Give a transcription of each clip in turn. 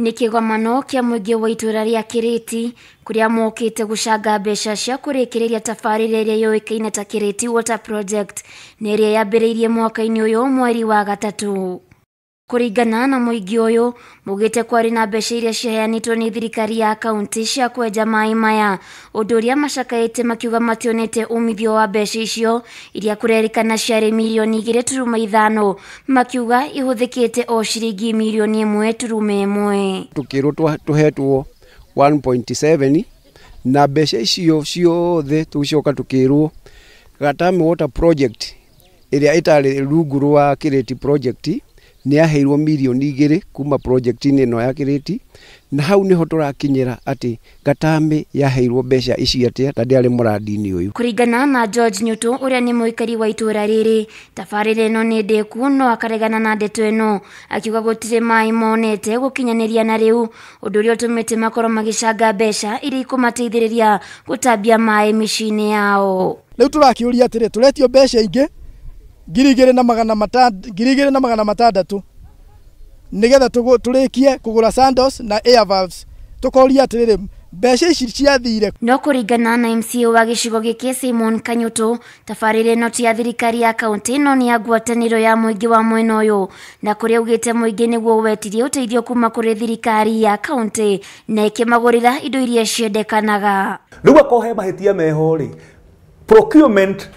nä kä gomano kä a wa itå ra rä a kä rä ti kå rä a mokä te gå canga mbeca cia kå rä kä rä ria tabarä ra ä rä a ta kä rä ti nä ä rä a yambä rä irie mwaka-inä å yå mweri wa gatatå kuringana na muingi uyu mugite kwari na mbeca iria ciheanitwo ni thirikari ya kaunti cia kwenja maĩ maya undu uria macakaite makiuga mationete umithio wa mbeca icio iria kurerikana ciarĩ mirioni igĩrĩ turuma ithano makiuga ihũthĩkĩte o ciringi mirioni ĩmwe turuma ĩmwe tukĩrwo tuhetwo 1.7 na mbeca icio ciothe tũgĩcoka tukĩrwo Gatame Water Project ĩrĩa ĩtarĩ rungu rwa Kireti Project nä aheirwo mirioni igä rä kuma projekti ä no ya rä ti na hau nä ho tå rakinyä atä gatamä yaheirwo mbeca ici atä ta ndä arä må randi-inä å yå kå ringana na george nyutå å rä a nä må ikari wa itå ra rä rä tabarä ä no nä ndä no akaregana na ndeto ä no akiuga gå tirä maä monete gå kinyanä ria na rä u å ndå å rä a å tå mä te makorwo magä canga mbeca iria ikå mateithä rä ria gå tambia maä mä ciinä yao rä u tå rakä å ria mbeca ngiri igä rä na magana ngiri igä na magana matandatå nä getha tå rä kie kå gå na airvalves tå koria atä rä rä mbeca ici ciathire no kå ringana na mca wa gä cigo gä kä simon kanyå tabarä ra ä ya thirikari ya kauntä no nä ya ngwatanä ya må wa mwena å yå na kå rä a augä te må ingä nä guo wetirie å teithio kuma kå rä thirikari ya kauntä na ä kä magå rä ra indo iria ciendekanaga rä u akohe meho procurement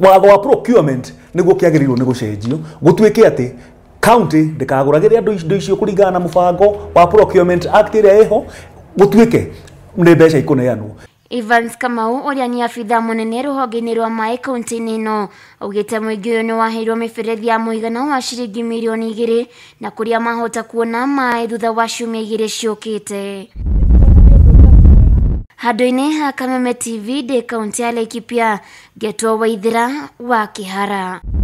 watho wa procurement niguo kiagirirwo ni gucenjio gutuike ati county ndikaguragire andu indo icio kuringana na mubango wa procurement act iria iho gutuike ni mbeca ikuneanwo Evans Kamau uria ni afitha munene ruhonge-ini rwa maĩ kaunti-inĩ ĩno augĩte mũingĩ ũyũ nĩ waheirwo mĩberethi ya mũigana wa ciringi mirioni igĩrĩ na kũrĩa mahota kuona maĩ thutha wa ciumia igĩrĩ ciũkĩte handå-inä ha kameme tv ndä kauntä ya lakipia ngetwo waithä ra wa kä hara